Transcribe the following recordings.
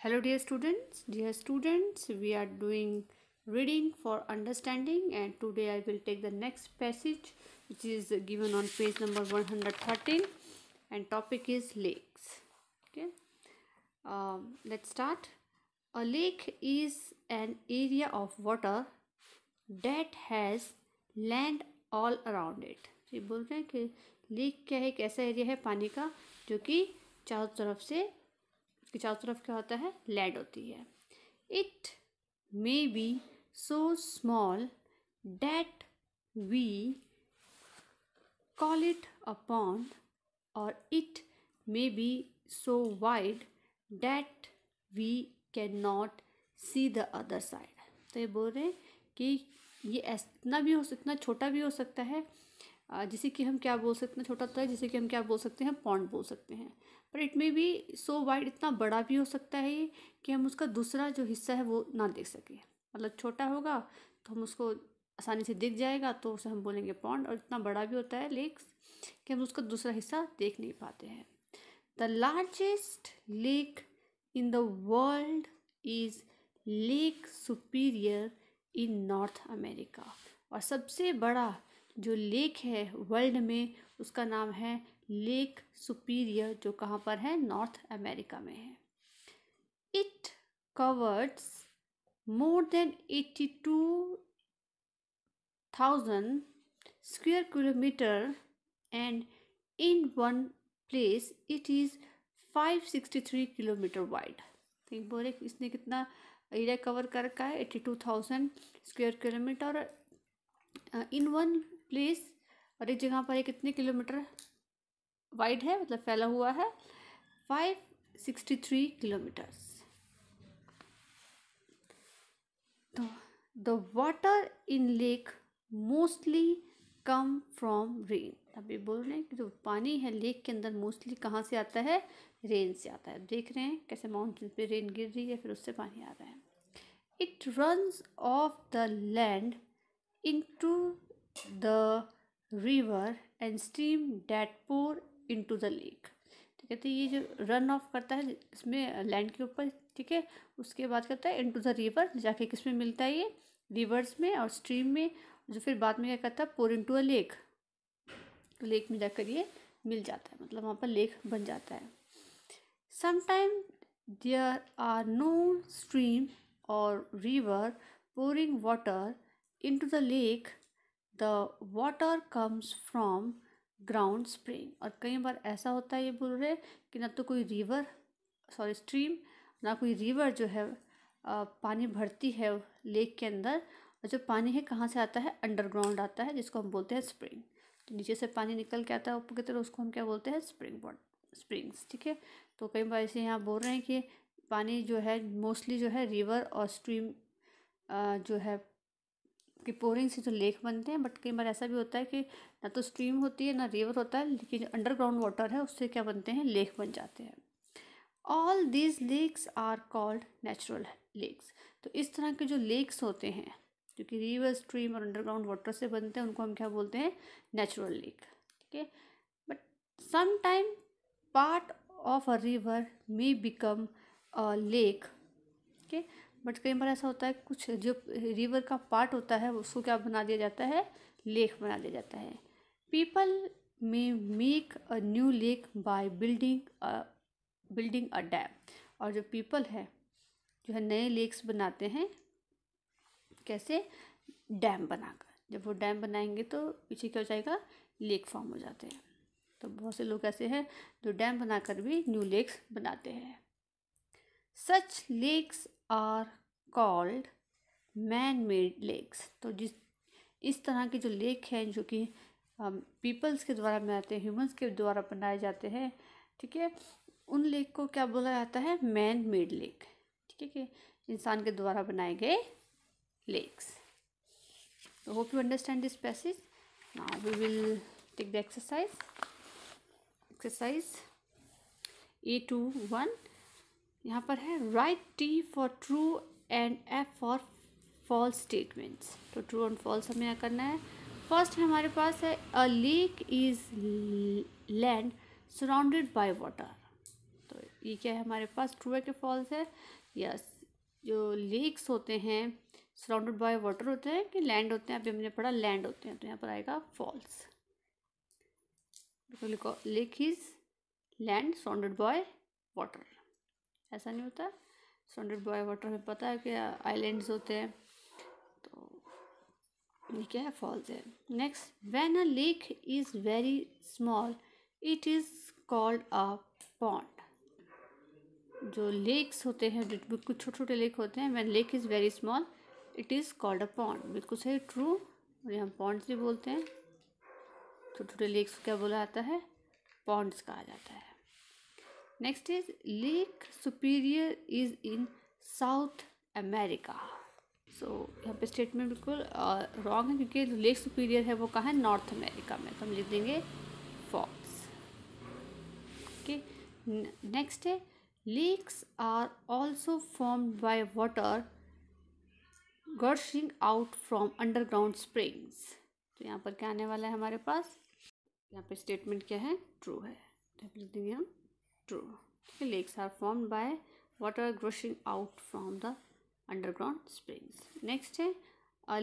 Hello dear students, dear students, we are doing reading for understanding and today I will take the next passage which is given on page number 113 and topic is lakes. Okay, um, let's start. A lake is an area of water that has land all around it. ये बोल रहे हैं कि lake क्या है area है पानी का चारों तरफ से उसके चारों तरफ क्या होता है लेड होती है it may be so small that we call it a pond और it may be so wide that we can not see the other side तो ये बोल रहे हैं कि ये इतना भी हो इतना छोटा भी हो सकता है जिसे कि हम क्या बोल सकते हैं छोटा होता है जिसे कि हम क्या बोल सकते हैं पॉन्ड बोल सकते हैं पर इट में भी सो वाइड इतना बड़ा भी हो सकता है कि हम उसका दूसरा जो हिस्सा है वो ना देख सकें मतलब छोटा होगा तो हम उसको आसानी से दिख जाएगा तो उसे हम बोलेंगे पॉन्ड और इतना बड़ा भी होता है लेक कि हम उसका दूसरा हिस्सा देख नहीं पाते हैं the largest lake in the world is Lake Superior in North America और सबसे बड़ा जो लेक है वर्ल्ड में उसका नाम है लेक सुपीरियर जो कहाँ पर है नॉर्थ अमेरिका में है it covers more than eighty two thousand square kilometre and in one place it is five sixty three kilometre wide तो बोले इसने कितना एरिया कवर कर रखा है eighty two thousand square kilometre और इन uh, वन प्लीज़ और एक जगह पर ये कितने किलोमीटर वाइड है मतलब फैला हुआ है फाइव सिक्सटी थ्री किलोमीटर्स तो the water in lake mostly come from rain अब ये बोल रहे हैं कि जो पानी है लेक के अंदर मोस्टली कहाँ से आता है रेन से आता है देख रहे हैं कैसे माउंटेन पे रेन गिर रही है फिर उससे पानी आ रहा है it runs off the land into the river and stream that pour into the lake ठीक है तो ये जो रन ऑफ करता है इसमें लैंड के ऊपर ठीक है उसके बाद करता है इनटू द रिवर जाके किस में मिलता है ये रिवर्स में और स्ट्रीम में जो फिर बाद में क्या करता है पोर इनटू अ लेक तो लेक में जाकर ये मिल जाता है मतलब वहाँ पर लेक बन जाता है sometime there are no stream और river pouring water into the lake the water comes from ground spring और कई बार ऐसा होता है ये बोल रहे कि ना तो कोई रिवर सॉरी स्ट्रीम ना कोई रिवर जो है पानी भरती है लेक के अंदर और जो पानी है कहाँ से आता है अंडरग्राउंड आता है जिसको हम बोलते हैं स्प्रिंग तो नीचे से पानी निकल के आता है ऊपर की तरफ उसको हम क्या बोलते हैं स्प्रिंग वाटर स्प्रिंग्स ठीक है तो कई बार ऐसे यहाँ बोल रहे हैं कि पानी जो है मोस्टली जो है रिवर और स्ट्रीम जो है कि पोरिंग से जो लेक बनते हैं बट कई बार ऐसा भी होता है कि ना तो स्ट्रीम होती है ना रिवर होता है लेकिन जो अंडरग्राउंड वाटर है उससे क्या बनते हैं लेक बन जाते हैं all these lakes are called natural lakes तो इस तरह के जो लेक्स होते हैं जो कि रिवर स्ट्रीम और अंडरग्राउंड वाटर से बनते हैं उनको हम क्या बोलते हैं नेचुरल लेक ठीक है but sometime part of a river may become a lake ठीक है बट कई बार ऐसा होता है कुछ जो रिवर का पार्ट होता है उसको क्या बना दिया जाता है लेक बना दिया जाता है people may make a new lake by building building a dam और जो पीपल है जो है नए लेक्स बनाते हैं कैसे डैम बनाकर जब वो डैम बनाएंगे तो पीछे क्या हो जाएगा लेक फॉर्म हो जाते हैं तो बहुत से लोग ऐसे हैं जो डैम बनाकर भी न्यू लेक्स बनाते हैं such lakes are called man made lakes तो जिस इस तरह के जो लेक हैं जो कि पीपल्स के द्वारा बनाते हैं ह्यूमंस के द्वारा बनाए जाते हैं ठीक है उन लेक को क्या बोला जाता है मैन मेड लेक ठीक है कि इंसान के द्वारा बनाए गए लेक्स तो hope you understand this passage now we will take the exercise exercise A two one यहाँ पर है right T for true and F for false statements तो ट्रू एंड फॉल्स हमें यहाँ करना है फर्स्ट हमारे पास है a lake is land surrounded by water तो ये क्या है हमारे पास ट्रू है कि फॉल्स है यस जो लेक्स होते हैं सराउंडेड बाय वाटर होते हैं कि लैंड होते हैं अभी हमने पढ़ा लैंड होते हैं तो यहाँ पर आएगा फॉल्स लिखो lake is land surrounded by water ऐसा नहीं होता सॉन्डेड बॉय वाटर में पता है कि आइलैंड्स होते हैं तो ये क्या है फॉल्स है next when a lake is very small it is called a pond जो लेक्स होते हैं जो बिल्कुल छोटे छोटे लेक होते हैं when lake is very small it is called a pond बिल्कुल सही ट्रू और हम पॉन्ड्स भी बोलते हैं छोटे छोटे लेक्स क्या बोला जाता है पॉन्ड्स कहा जाता है next is Lake Superior is in South America so यहाँ पे स्टेटमेंट बिल्कुल रॉन्ग है क्योंकि लेक सुपीरियर है वो कहाँ है नॉर्थ अमेरिका में तो हम लिख देंगे फॉक्स ओके नेक्स्ट है lakes are also form by water gushing out from underground springs तो यहाँ पर क्या आने वाला है हमारे पास यहाँ पे स्टेटमेंट क्या है ट्रू है तो लिख देंगे हम true. Lakes are form by water gushing out from the underground springs next है a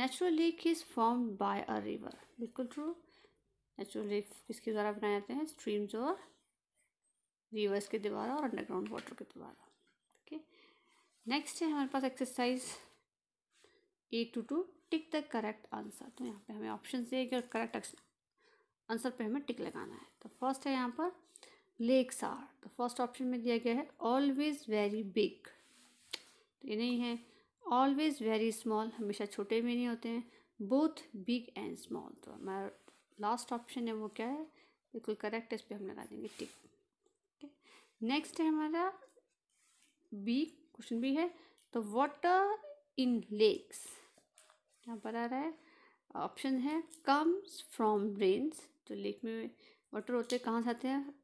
natural lake is formed by a river. बिल्कुल ट्रू नेचुरल लेक किसके द्वारा बनाए जाते हैं स्ट्रीम्स और रिवर्स के द्वारा और अंडरग्राउंड वाटर के द्वारा ओके नेक्स्ट है हमारे पास exercise A two to tick the correct answer तो यहाँ पे हमें ऑप्शन दिए गए और करेक्ट आंसर पे हमें टिक लगाना है तो फर्स्ट है यहाँ पर लेक्स आर तो फर्स्ट ऑप्शन में दिया गया है ऑलवेज वेरी बिग तो ये नहीं है ऑलवेज वेरी स्मॉल हमेशा छोटे में नहीं होते हैं बोथ बिग एंड स्मॉल तो हमारा लास्ट ऑप्शन है वो क्या है बिल्कुल करेक्ट इस पर हम लगा देंगे टिक नेक्स्ट है हमारा बी क्वेश्चन भी है तो वाटर इन लेक्स यहाँ पर आ रहा है ऑप्शन है कम्स फ्रॉम रेन्स तो लेक में वाटर होते हैं कहाँ से आते हैं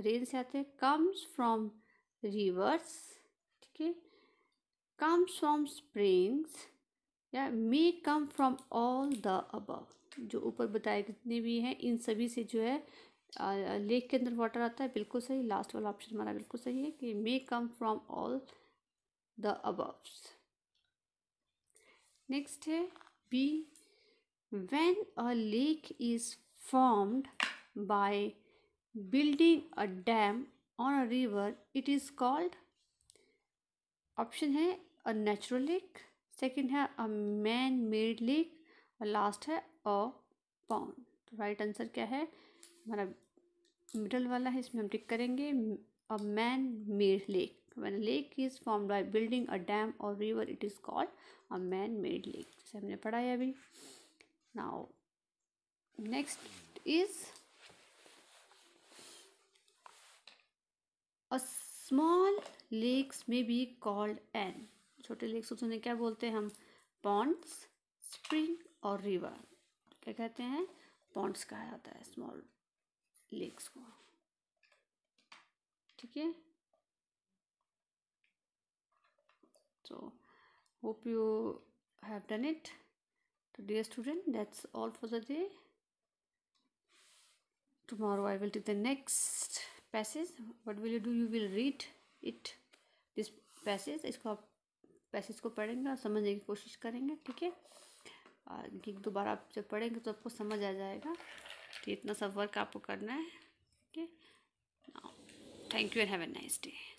रेन से आते हैं कम्स फ्रॉम रिवर्स ठीक है कम्स फ्रॉम स्प्रिंग्स या may come from all the above जो ऊपर बताए जितने भी हैं इन सभी से जो है लेक के अंदर वाटर आता है बिल्कुल सही लास्ट वाला ऑप्शन हमारा बिल्कुल सही है कि may come from all the aboves next है B when a lake is formed by building a dam on a river it is called option hai a natural lake second hai a man made lake और last hai a pond तो right answer kya hai hamara middle wala hai isme hum tick karenge a man made lake when a lake is formed by building a dam or river it is called a man made lake जैसे humne padha hai abhi now next is a small lakes में भी called an छोटे lakes उन्हें क्या बोलते हैं हम पॉन्ट्स spring और रिवर क्या कहते हैं पॉन्ट्स कहा जाता है स्मॉल लेक्स को ठीक है so hope you have done it तो dear student that's all for the day tomorrow I will take the next passage what will you do you will read it this passage इसको आप passage को पढ़ेंगे और समझने की कोशिश करेंगे ठीक है एक दोबारा आप जब पढ़ेंगे तो आपको समझ आ जाएगा कि इतना सब वर्क आपको करना है ठीक है thank you and have a nice day